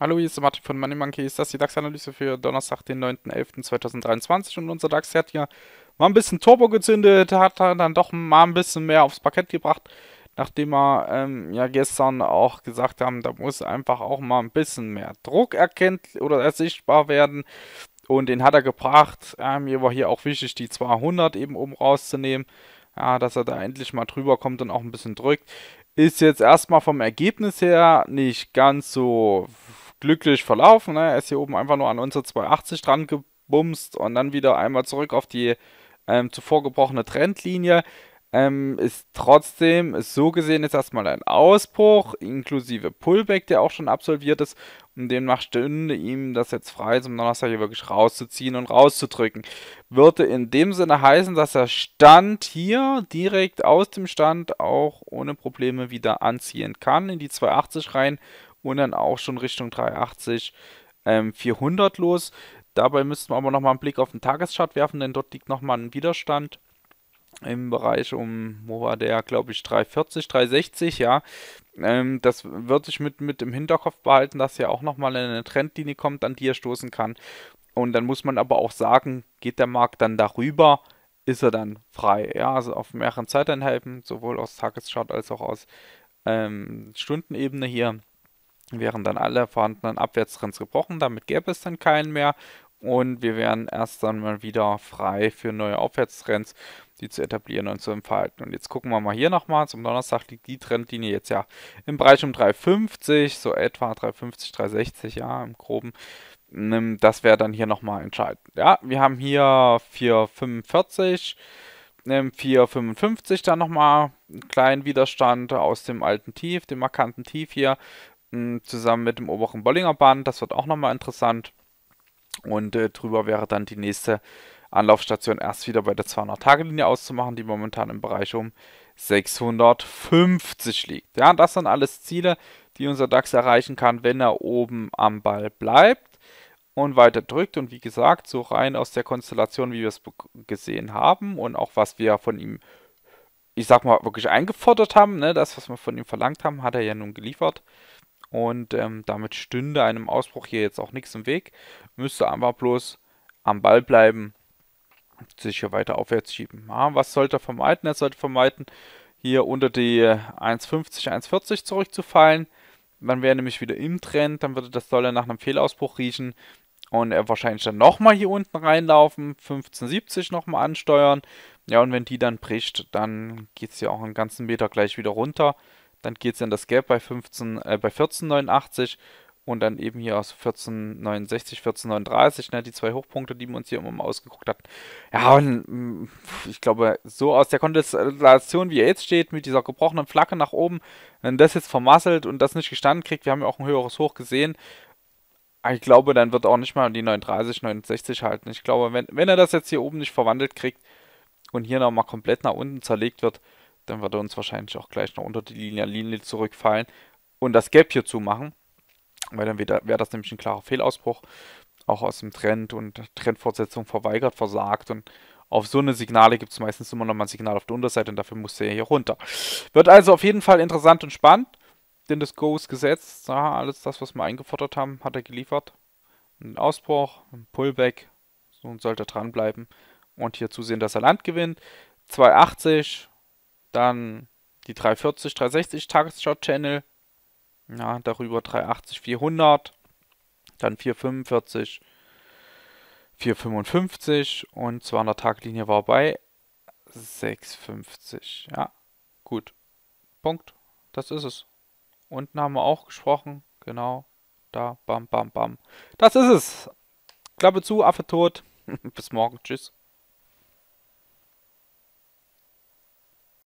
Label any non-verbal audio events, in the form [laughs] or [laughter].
Hallo, hier ist der Martin von Money Monkey. Ist das die DAX-Analyse für Donnerstag, den 9.11.2023? Und unser DAX hat ja mal ein bisschen Turbo gezündet, hat dann doch mal ein bisschen mehr aufs Parkett gebracht, nachdem wir ähm, ja gestern auch gesagt haben, da muss einfach auch mal ein bisschen mehr Druck erkennt oder ersichtbar werden. Und den hat er gebracht. Ähm, mir war hier auch wichtig, die 200 eben oben rauszunehmen ja, dass er da endlich mal drüber kommt und auch ein bisschen drückt. Ist jetzt erstmal vom Ergebnis her nicht ganz so glücklich verlaufen. Ne? Er ist hier oben einfach nur an unsere 280 dran gebumst und dann wieder einmal zurück auf die ähm, zuvor gebrochene Trendlinie. Ähm, ist trotzdem, ist so gesehen jetzt erstmal ein Ausbruch, inklusive Pullback, der auch schon absolviert ist. Und den macht Stünde ihm das jetzt frei, zum Donnerstag hier wirklich rauszuziehen und rauszudrücken. Würde in dem Sinne heißen, dass er Stand hier direkt aus dem Stand auch ohne Probleme wieder anziehen kann, in die 280 rein und dann auch schon Richtung 380, ähm, 400 los. Dabei müssten wir aber nochmal einen Blick auf den Tageschart werfen, denn dort liegt nochmal ein Widerstand im Bereich um, wo war der, glaube ich, 340, 360, ja. Ähm, das wird sich mit, mit im Hinterkopf behalten, dass ja auch nochmal eine Trendlinie kommt, an die er stoßen kann. Und dann muss man aber auch sagen, geht der Markt dann darüber, ist er dann frei. Ja, also auf mehreren Zeiteinheiten, sowohl aus Tageschart als auch aus ähm, Stundenebene hier, wären dann alle vorhandenen Abwärtstrends gebrochen. Damit gäbe es dann keinen mehr. Und wir wären erst dann mal wieder frei für neue Aufwärtstrends, die zu etablieren und zu entfalten. Und jetzt gucken wir mal hier nochmal. Zum Donnerstag liegt die Trendlinie jetzt ja im Bereich um 3,50, so etwa 3,50, 3,60, ja, im groben ähm, das wäre dann hier nochmal entscheidend. Ja, wir haben hier 445, 455 ähm, dann nochmal einen kleinen Widerstand aus dem alten Tief, dem markanten Tief hier, ähm, zusammen mit dem oberen Bollinger Band. Das wird auch nochmal interessant. Und äh, drüber wäre dann die nächste Anlaufstation erst wieder bei der 200-Tage-Linie auszumachen, die momentan im Bereich um 650 liegt. Ja, das sind alles Ziele, die unser DAX erreichen kann, wenn er oben am Ball bleibt und weiter drückt. Und wie gesagt, so rein aus der Konstellation, wie wir es gesehen haben und auch was wir von ihm, ich sag mal, wirklich eingefordert haben, ne, das, was wir von ihm verlangt haben, hat er ja nun geliefert. Und ähm, damit stünde einem Ausbruch hier jetzt auch nichts im Weg. Müsste einfach bloß am Ball bleiben, und sich hier weiter aufwärts schieben. Ja, was sollte er vermeiden? Er sollte vermeiden, hier unter die 1,50, 1,40 zurückzufallen. Dann wäre er nämlich wieder im Trend, dann würde das Dollar nach einem Fehlausbruch riechen und er wahrscheinlich dann nochmal hier unten reinlaufen, 15,70 nochmal ansteuern. Ja, und wenn die dann bricht, dann geht es ja auch einen ganzen Meter gleich wieder runter. Dann geht es in das Gap bei, äh, bei 14,89 und dann eben hier aus 14,69, 14,39, ne, die zwei Hochpunkte, die wir uns hier immer mal ausgeguckt hatten. Ja, und mm, ich glaube, so aus der Konstellation, wie er jetzt steht, mit dieser gebrochenen Flagge nach oben, wenn das jetzt vermasselt und das nicht gestanden kriegt, wir haben ja auch ein höheres Hoch gesehen, ich glaube, dann wird auch nicht mal die 39, 69 halten. Ich glaube, wenn, wenn er das jetzt hier oben nicht verwandelt kriegt und hier nochmal komplett nach unten zerlegt wird, dann wird er uns wahrscheinlich auch gleich noch unter die Linie, zurückfallen und das Gap hier zumachen. Weil dann wäre das nämlich ein klarer Fehlausbruch. Auch aus dem Trend und Trendfortsetzung verweigert, versagt. Und auf so eine Signale gibt es meistens immer noch mal ein Signal auf der Unterseite und dafür muss er hier runter. Wird also auf jeden Fall interessant und spannend. Denn das Go ist gesetzt. Ja, alles das, was wir eingefordert haben, hat er geliefert. Ein Ausbruch, ein Pullback. So sollte er dranbleiben. Und hier zusehen, dass er Land gewinnt. 280 dann die 340, 360 Tagesschau Channel. Ja, darüber 380, 400. Dann 445, 455 und 200 Tag Linie war bei 650. Ja, gut. Punkt. Das ist es. Unten haben wir auch gesprochen. Genau. Da, bam, bam, bam. Das ist es. Klappe zu, Affe tot. [laughs] Bis morgen. Tschüss.